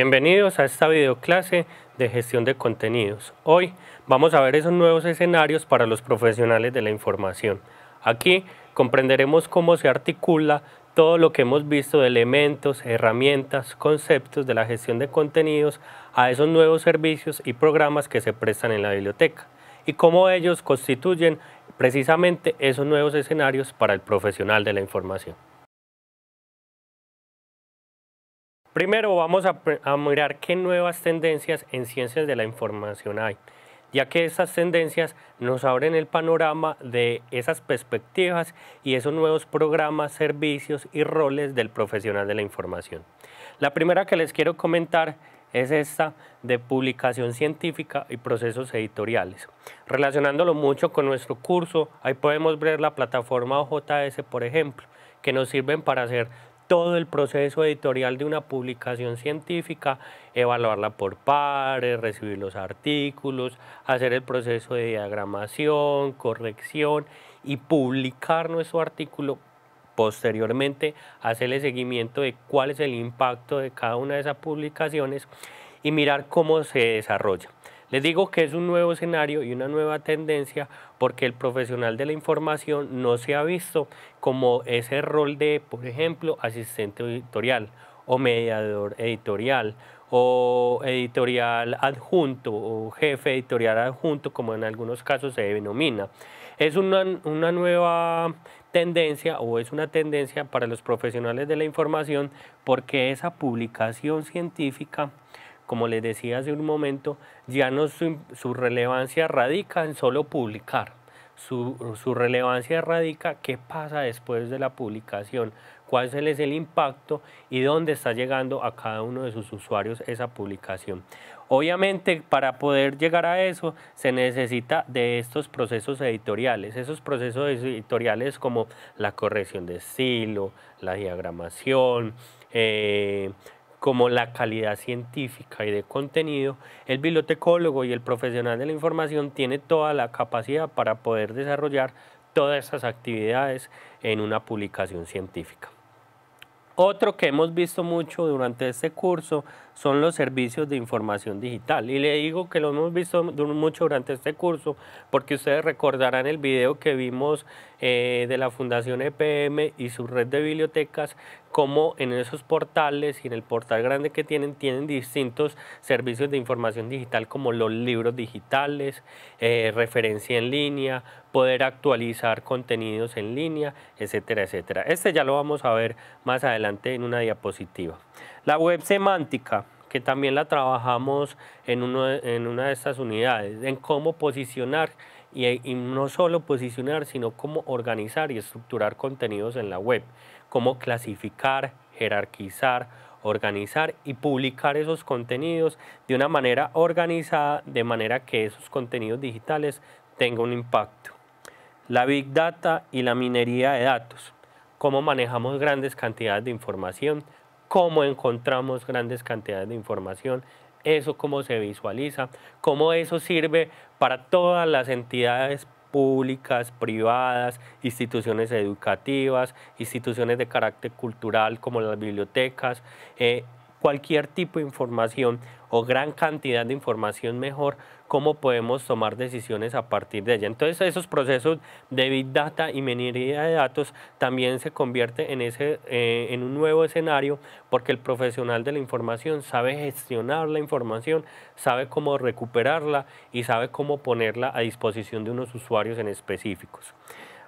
Bienvenidos a esta videoclase de gestión de contenidos. Hoy vamos a ver esos nuevos escenarios para los profesionales de la información. Aquí comprenderemos cómo se articula todo lo que hemos visto de elementos, herramientas, conceptos de la gestión de contenidos a esos nuevos servicios y programas que se prestan en la biblioteca y cómo ellos constituyen precisamente esos nuevos escenarios para el profesional de la información. Primero vamos a, mirar qué nuevas tendencias en ciencias de la información hay, ya que esas tendencias nos abren el panorama de esas perspectivas y esos nuevos programas, servicios y roles del profesional de la información. La primera que les quiero comentar es esta de publicación científica y procesos editoriales. Relacionándolo mucho con nuestro curso, ahí podemos ver la plataforma OJS, por ejemplo, que nos sirven para hacer todo el proceso editorial de una publicación científica, evaluarla por pares, recibir los artículos, hacer el proceso de diagramación, corrección y publicar nuestro artículo. Posteriormente, hacerle seguimiento de cuál es el impacto de cada una de esas publicaciones y mirar cómo se desarrolla. Les digo que es un nuevo escenario y una nueva tendencia porque el profesional de la información no se ha visto como ese rol de, por ejemplo, asistente editorial o mediador editorial o editorial adjunto o jefe editorial adjunto, como en algunos casos se denomina. Es una, una, nueva tendencia o es una tendencia para los profesionales de la información porque esa publicación científica como les decía hace un momento, ya no su, relevancia radica en solo publicar. Su, relevancia radica qué pasa después de la publicación, cuál es el impacto y dónde está llegando a cada uno de sus usuarios esa publicación. Obviamente para poder llegar a eso se necesita de estos procesos editoriales, esos procesos editoriales como la corrección de estilo, la diagramación, eh, como la calidad científica y de contenido, el bibliotecólogo y el profesional de la información tiene toda la capacidad para poder desarrollar todas esas actividades en una publicación científica. Otro que hemos visto mucho durante este curso son los servicios de información digital. Y le digo que lo hemos visto mucho durante este curso, porque ustedes recordarán el video que vimos eh, de la Fundación EPM y su red de bibliotecas, como en esos portales y en el portal grande que tienen, tienen distintos servicios de información digital, como los libros digitales, eh, referencia en línea, poder actualizar contenidos en línea, etcétera, etcétera. Este ya lo vamos a ver más adelante en una diapositiva. La web semántica, que también la trabajamos en, una de estas unidades, en cómo posicionar y, y, no solo posicionar, sino cómo organizar y estructurar contenidos en la web, cómo clasificar, jerarquizar, organizar y publicar esos contenidos de una manera organizada, de manera que esos contenidos digitales tengan un impacto. La big data y la minería de datos, cómo manejamos grandes cantidades de información cómo encontramos grandes cantidades de información, eso cómo se visualiza, cómo eso sirve para todas las entidades públicas, privadas, instituciones educativas, instituciones de carácter cultural como las bibliotecas, eh, cualquier tipo de información o gran cantidad de información mejor, cómo podemos tomar decisiones a partir de ella. Entonces esos procesos de Big Data y minería de datos también se convierte en, ese, eh, en un nuevo escenario porque el profesional de la información sabe gestionar la información, sabe cómo recuperarla y sabe cómo ponerla a disposición de unos usuarios en específicos.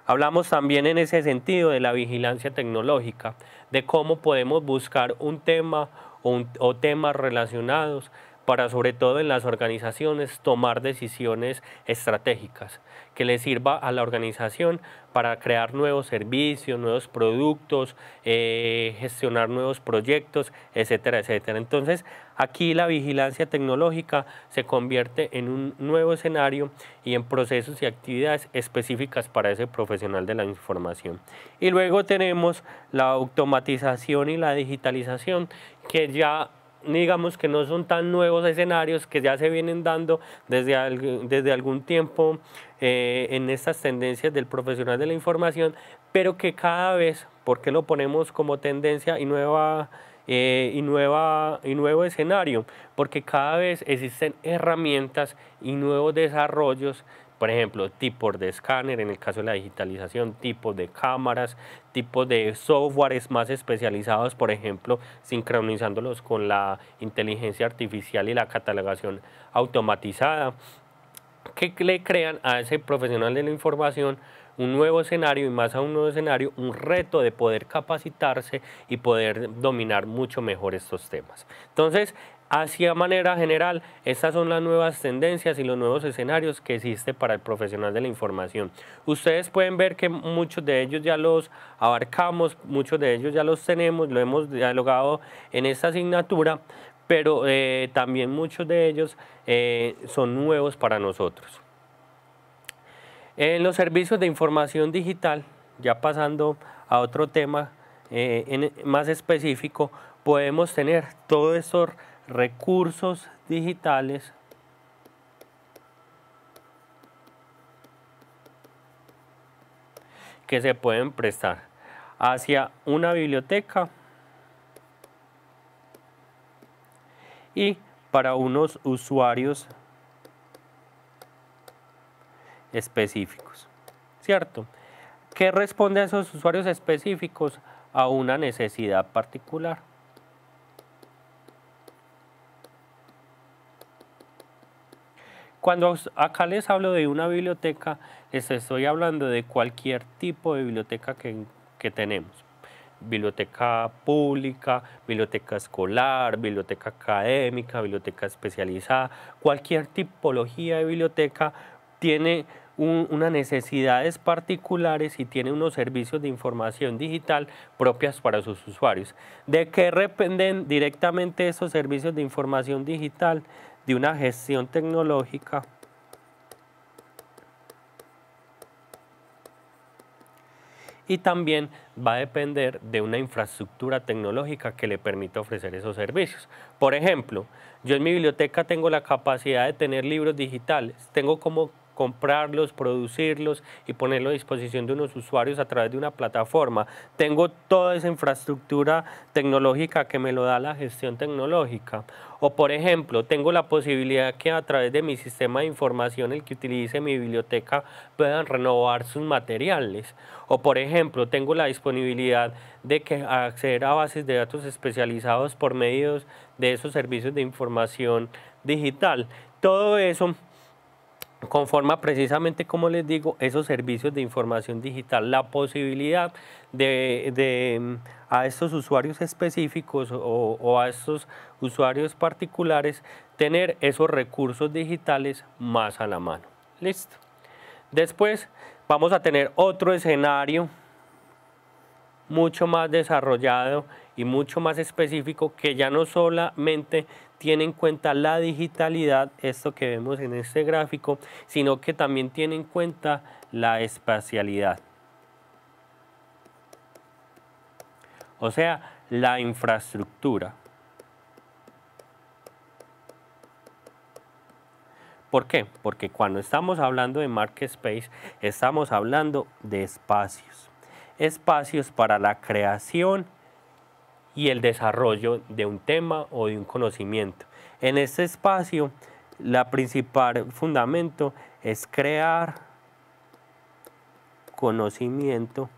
Hablamos también en ese sentido de la vigilancia tecnológica, de cómo podemos buscar un tema o, temas relacionados para sobre todo en las organizaciones tomar decisiones estratégicas que le sirva a la organización para crear nuevos servicios, nuevos productos, eh, gestionar nuevos proyectos, etcétera, etcétera. Entonces, Aquí la vigilancia tecnológica se convierte en un nuevo escenario y en procesos y actividades específicas para ese profesional de la información. Y luego tenemos la automatización y la digitalización, que ya digamos que no son tan nuevos escenarios que ya se vienen dando desde, desde algún tiempo eh, en estas tendencias del profesional de la información, pero que cada vez, porque lo ponemos como tendencia y nueva eh, y, nueva, y nuevo escenario, porque cada vez existen herramientas y nuevos desarrollos por ejemplo, tipos de escáner, en el caso de la digitalización, tipos de cámaras, tipos de softwares más especializados, por ejemplo, sincronizándolos con la inteligencia artificial y la catalogación automatizada, que le crean a ese profesional de la información un nuevo escenario y más a un nuevo escenario, un reto de poder capacitarse y poder dominar mucho mejor estos temas. Entonces, hacia manera general, estas son las nuevas tendencias y los nuevos escenarios que existe para el profesional de la información. Ustedes pueden ver que muchos de ellos ya los abarcamos, muchos de ellos ya los tenemos, lo hemos dialogado en esta asignatura, pero eh, también muchos de ellos eh, son nuevos para nosotros. En los servicios de información digital, ya pasando a otro tema eh, más específico, podemos tener todos esos recursos digitales que se pueden prestar hacia una biblioteca y para unos usuarios específicos, ¿cierto? ¿Qué responde a esos usuarios específicos? A una necesidad particular. Cuando acá les hablo de una biblioteca, les estoy hablando de cualquier tipo de biblioteca que, que tenemos biblioteca pública, biblioteca escolar, biblioteca académica, biblioteca especializada, cualquier tipología de biblioteca tiene un, unas necesidades particulares y tiene unos servicios de información digital propias para sus usuarios. ¿De qué dependen directamente esos servicios de información digital? De una gestión tecnológica y también va a depender de una infraestructura tecnológica que le permita ofrecer esos servicios. Por ejemplo, yo en mi biblioteca tengo la capacidad de tener libros digitales, tengo como comprarlos, producirlos y ponerlo a disposición de unos usuarios a través de una plataforma. Tengo toda esa infraestructura tecnológica que me lo da la gestión tecnológica. O por ejemplo, tengo la posibilidad que a través de mi sistema de información, el que utilice mi biblioteca, puedan renovar sus materiales. O por ejemplo, tengo la disponibilidad de que acceder a bases de datos especializados por medios de esos servicios de información digital. Todo eso conforma precisamente, como les digo, esos servicios de información digital, la posibilidad de, mm, a estos usuarios específicos o, o, a estos usuarios particulares tener esos recursos digitales más a la mano. Listo. Después vamos a tener otro escenario mucho más desarrollado y mucho más específico que ya no solamente tiene en cuenta la digitalidad, esto que vemos en este gráfico, sino que también tiene en cuenta la espacialidad. O sea, la infraestructura. ¿Por qué? Porque cuando estamos hablando de Space, estamos hablando de espacios. Espacios para la creación y el desarrollo de un tema o de un conocimiento. En este espacio, la principal fundamento es crear conocimiento,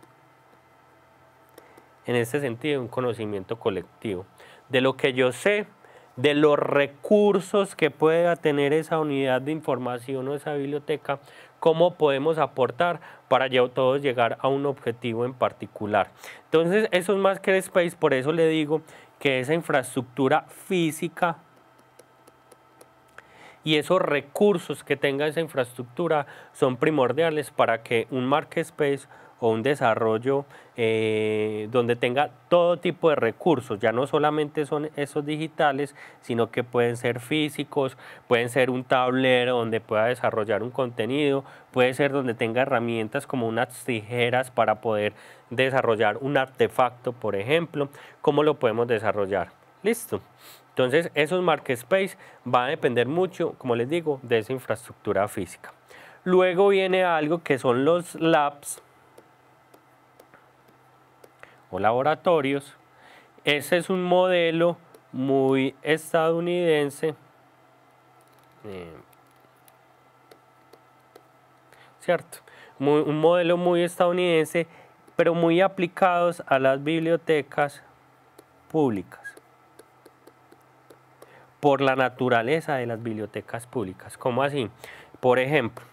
en este sentido, un conocimiento colectivo. De lo que yo sé, de los recursos que pueda tener esa unidad de información o esa biblioteca, cómo podemos aportar para todos llegar a un objetivo en particular. Entonces, eso es más que space, por eso le digo que esa infraestructura física y esos recursos que tenga esa infraestructura son primordiales para que un space o un desarrollo eh, donde tenga todo tipo de recursos, ya no solamente son esos digitales, sino que pueden ser físicos, pueden ser un tablero donde pueda desarrollar un contenido, puede ser donde tenga herramientas como unas tijeras para poder desarrollar un artefacto, por ejemplo, ¿cómo lo podemos desarrollar? Listo. Entonces, esos space van a depender mucho, como les digo, de esa infraestructura física. Luego viene algo que son los labs, laboratorios. Ese es un modelo muy estadounidense, eh, ¿cierto? un modelo muy estadounidense, pero muy aplicados a las bibliotecas públicas por la naturaleza de las bibliotecas públicas. como así? Por ejemplo,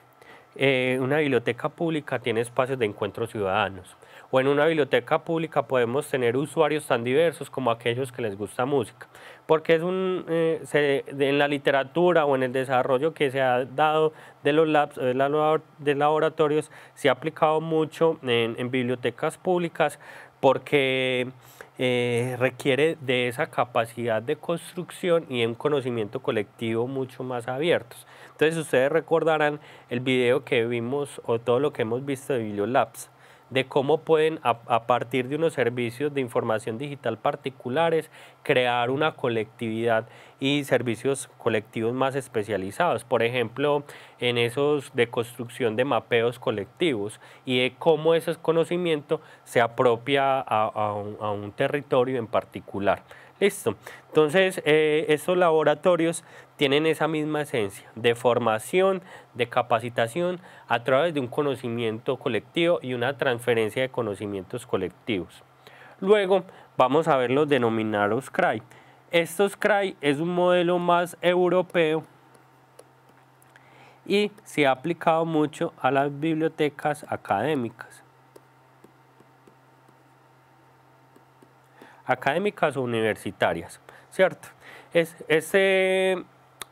eh, una biblioteca pública tiene espacios de encuentro ciudadanos. O en una biblioteca pública podemos tener usuarios tan diversos como aquellos que les gusta música. Porque es un, eh, en la literatura o en el desarrollo que se ha dado de los labs, eh, de laboratorios, se ha aplicado mucho en, bibliotecas públicas porque requiere de esa capacidad de construcción y un conocimiento colectivo mucho más abiertos. Entonces ustedes recordarán el video que vimos o todo lo que hemos visto de Bibliolabs, de cómo pueden a, partir de unos servicios de información digital particulares crear una colectividad y servicios colectivos más especializados. Por ejemplo, en esos de construcción de mapeos colectivos y de cómo ese conocimiento se apropia a un territorio en particular. Listo. Entonces, eh, estos laboratorios tienen esa misma esencia de formación, de capacitación, a través de un conocimiento colectivo y una transferencia de conocimientos colectivos. Luego, vamos a ver los denominados CRAI. Estos CRAI es un modelo más europeo y se ha aplicado mucho a las bibliotecas académicas. académicas o universitarias, ¿cierto? Es, ese,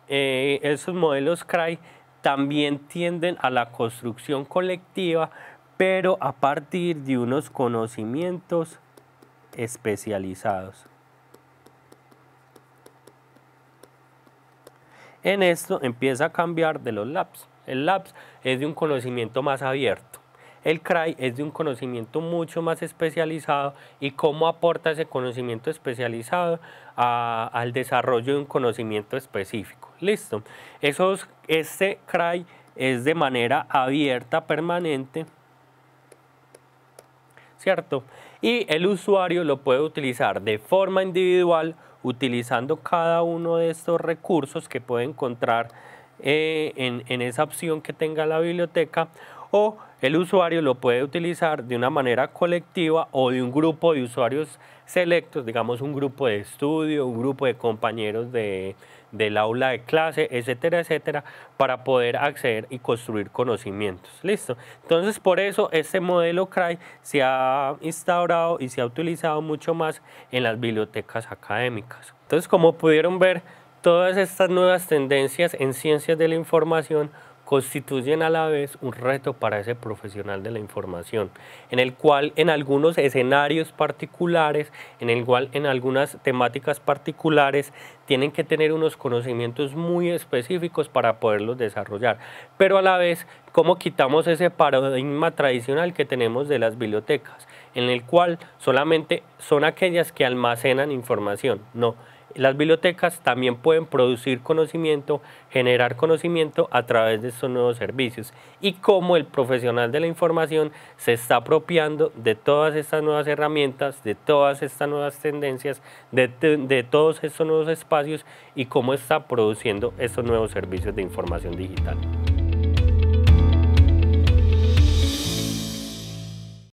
eh, esos modelos CRAI también tienden a la construcción colectiva, pero a partir de unos conocimientos especializados. En esto empieza a cambiar de los labs. El labs es de un conocimiento más abierto el CRAI es de un conocimiento mucho más especializado y cómo aporta ese conocimiento especializado al desarrollo de un conocimiento específico. Listo. este CRAI es de manera abierta, permanente, ¿cierto? Y el usuario lo puede utilizar de forma individual utilizando cada uno de estos recursos que puede encontrar eh, en esa opción que tenga la biblioteca o el usuario lo puede utilizar de una manera colectiva o de un grupo de usuarios selectos, digamos un grupo de estudio, un grupo de compañeros de, del aula de clase, etcétera, etcétera, para poder acceder y construir conocimientos. Listo. Entonces, por eso este modelo CRAI se ha instaurado y se ha utilizado mucho más en las bibliotecas académicas. Entonces, como pudieron ver, todas estas nuevas tendencias en ciencias de la información constituyen a la vez un reto para ese profesional de la información, en el cual en algunos escenarios particulares, en el cual en algunas temáticas particulares, tienen que tener unos conocimientos muy específicos para poderlos desarrollar. Pero a la vez, ¿cómo quitamos ese paradigma tradicional que tenemos de las bibliotecas? en el cual solamente son aquellas que almacenan información. No, las bibliotecas también pueden producir conocimiento, generar conocimiento a través de estos nuevos servicios y cómo el profesional de la información se está apropiando de todas estas nuevas herramientas, de todas estas nuevas tendencias, de, todos estos nuevos espacios y cómo está produciendo estos nuevos servicios de información digital.